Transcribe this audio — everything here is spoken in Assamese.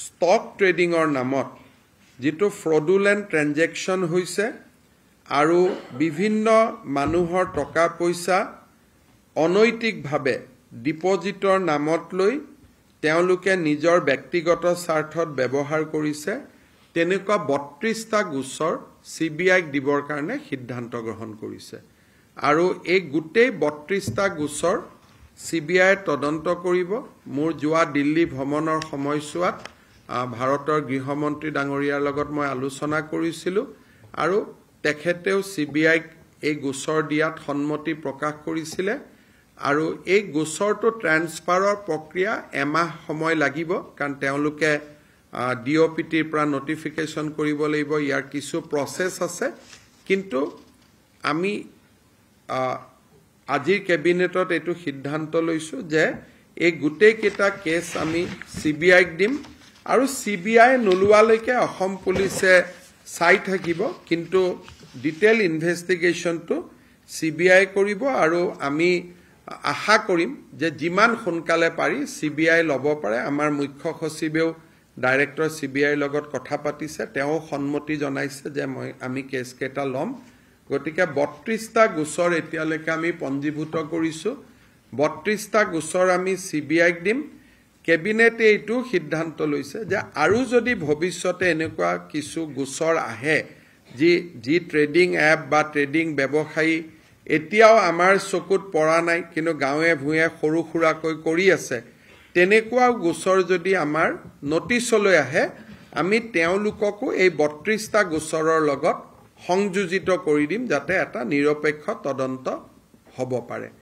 ষ্টক ট্ৰেডিঙৰ নামত যিটো ফ্ৰডুলেণ্ড ট্ৰেঞ্জেকশ্যন হৈছে আৰু বিভিন্ন মানুহৰ টকা পইচা অনৈতিকভাৱে ডিপজিটৰ নামত লৈ তেওঁলোকে নিজৰ ব্যক্তিগত স্বাৰ্থত ব্যৱহাৰ কৰিছে তেনেকুৱা বত্ৰিশটা গোচৰ চি বি আইক দিবৰ কাৰণে সিদ্ধান্ত গ্ৰহণ কৰিছে আৰু এই গোটেই বত্ৰিশটা গোচৰ চি বি আইয়ে তদন্ত কৰিব মোৰ যোৱা দিল্লী ভ্ৰমণৰ সময়ছোৱাত ভাৰতৰ গৃহমন্ত্ৰী ডাঙৰীয়াৰ লগত মই আলোচনা কৰিছিলোঁ আৰু তেখেতেও চি বি আইক এই গোচৰ দিয়াত সন্মতি প্ৰকাশ কৰিছিলে আৰু এই গোচৰটো ট্ৰেন্সফাৰৰ প্ৰক্ৰিয়া এমাহ সময় লাগিব কাৰণ তেওঁলোকে ডি অ' পি টিৰ পৰা নটিফিকেশ্যন কৰিব লাগিব ইয়াৰ কিছু প্ৰচেছ আছে কিন্তু আমি আজিৰ কেবিনেটত এইটো সিদ্ধান্ত লৈছোঁ যে এই গোটেইকেইটা কেছ আমি চি বি আইক দিম আৰু চি বি আই নোলোৱালৈকে অসম পুলিচে চাই থাকিব কিন্তু ডিটেইল ইনভেষ্টিগেশ্যনটো চি বি আই কৰিব আৰু আমি আশা কৰিম যে যিমান সোনকালে পাৰি চি বি আই ল'ব পাৰে আমাৰ মুখ্য সচিবেও ডাইৰেক্টৰ চি বি আইৰ লগত কথা পাতিছে তেওঁ সন্মতি জনাইছে যে মই আমি কেছকেইটা ল'ম গতিকে বত্ৰিছটা গোচৰ এতিয়ালৈকে আমি পঞ্জীভূত কৰিছোঁ বত্ৰিছটা গোচৰ আমি চি বি আইক দিম কেবিনেটে এইটো সিদ্ধান্ত লৈছে যে আৰু যদি ভৱিষ্যতে এনেকুৱা কিছু গোচৰ আহে যি যি ট্ৰেডিং এপ বা ট্ৰেডিং ব্যৱসায়ী এতিয়াও আমাৰ চকুত পৰা নাই কিন্তু গাঁৱে ভূঞে সৰু সুৰাকৈ কৰি আছে তেনেকুৱাও গোচৰ যদি আমাৰ নটিচলৈ আহে আমি তেওঁলোককো এই বত্ৰিছটা গোচৰৰ লগত সংযোজিত কৰি দিম যাতে এটা নিৰপেক্ষ তদন্ত হ'ব পাৰে